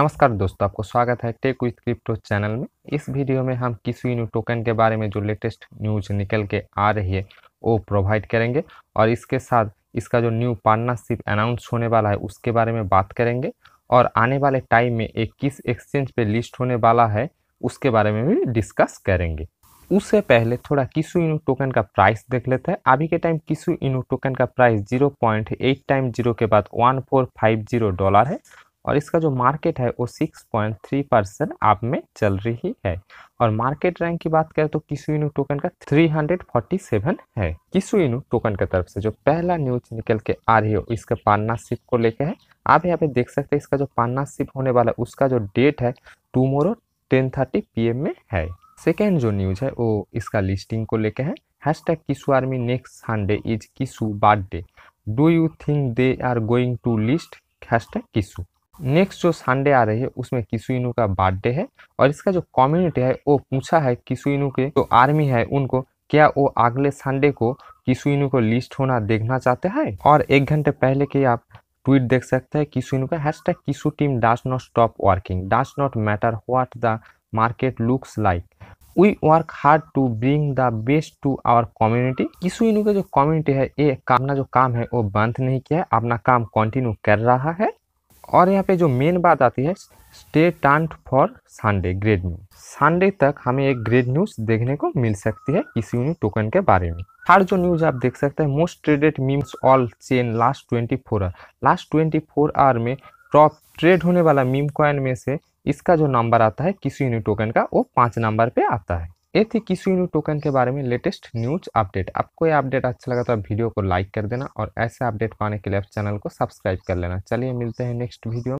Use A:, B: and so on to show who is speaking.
A: नमस्कार दोस्तों आपको स्वागत है टेक विथ क्रिप्टो चैनल में इस वीडियो में हम किसी न्यू टोकन के बारे में जो लेटेस्ट न्यूज निकल के आ रही है वो प्रोवाइड करेंगे और इसके साथ इसका जो न्यू पार्टनरशिप अनाउंस होने वाला है उसके बारे में बात करेंगे और आने वाले टाइम में एक किस एक्सचेंज पे लिस्ट होने वाला है उसके बारे में भी डिस्कस करेंगे उससे पहले थोड़ा किसु इनू टोकन का प्राइस देख लेते हैं अभी के टाइम किसु इनू टोकन का price zero point eight time zero के बाद one four five zero dollar है और इसका जो मार्केट है वो 6.3 परसेंट आप में चल रही है और मार्केट रैंक की बात करें तो किसू इनू टोकन का 347 है किसू इनू टोकन की तरफ से जो पहला न्यूज निकल के आ रही है इसका पार्टनरशिप को लेकर है आप यहाँ पे देख सकते हैं इसका जो पार्टनरशिप होने वाला है उसका जो डेट है टूमोरो टेन थर्टी में है सेकेंड जो न्यूज है वो इसका लिस्टिंग को लेके है hash tag Kishu army next Sunday is Kishu birthday do you think they are going to list hash tag Kishu next जो संडे आ रही है उसमें किसुइनू का बर्थडे है और इसका जो कम्युनिटी है वो पूछा है किसुइनू के जो आर्मी है उनको क्या वो अगले संडे को किसुइनू को लिस्ट होना देखना चाहते हैं और एक घंटे पहले के आप ट्वीट देख सकते हैं किसुइनू का hash tag Kishu team does not stop working does not matter what the market looks like we work hard to bring the best to our community Kishu Inu का जो कम्युनिटी है ये अपना जो काम है वो बंद नहीं किया है अपना काम कंटिन्यू कर रहा है और यहाँ पे जो मेन बात आती है stay tuned for Sunday great news Sunday तक हमें एक ग्रेड न्यूज देखने को मिल सकती है किसी यूनिट टोकन के बारे में हर जो न्यूज आप देख सकते हैं most traded memes all chain last twenty four hour last twenty four hour में टॉप ट्रेड होने वाला मीम कॉइन में से इसका जो नंबर आता है किसी यूनिट टोकन का वो पाँच नंबर पे आता है ये थी किसी टोकन के बारे में लेटेस्ट न्यूज अपडेट आपको ये अपडेट अच्छा लगा तो आप वीडियो को लाइक कर देना और ऐसे अपडेट पाने के लिए आप चैनल को सब्सक्राइब कर लेना चलिए मिलते हैं नेक्स्ट वीडियो